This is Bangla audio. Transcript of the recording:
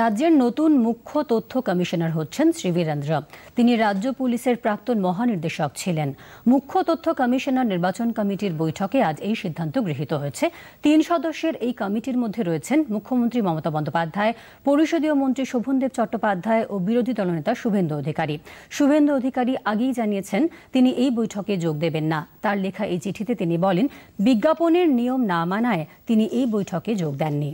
রাজ্যের নতুন মুখ্য তথ্য কমিশনার হচ্ছেন শ্রী বীরেন্দ্র তিনি রাজ্য পুলিশের প্রাক্তন মহানির্দেশক ছিলেন মুখ্য তথ্য কমিশনার নির্বাচন কমিটির বৈঠকে আজ এই সিদ্ধান্ত গৃহীত হয়েছে তিন সদস্যের এই কমিটির মধ্যে রয়েছেন মুখ্যমন্ত্রী মমতা বন্দ্যোপাধ্যায় পরিষদীয় মন্ত্রী শোভনদেব চট্টোপাধ্যায় ও বিরোধী দলনেতা শুভেন্দু অধিকারী শুভেন্দু অধিকারী আগেই জানিয়েছেন তিনি এই বৈঠকে যোগ দেবেন না তার লেখা এই চিঠিতে তিনি বলেন বিজ্ঞাপনের নিয়ম না মানায় তিনি এই বৈঠকে যোগ দেননি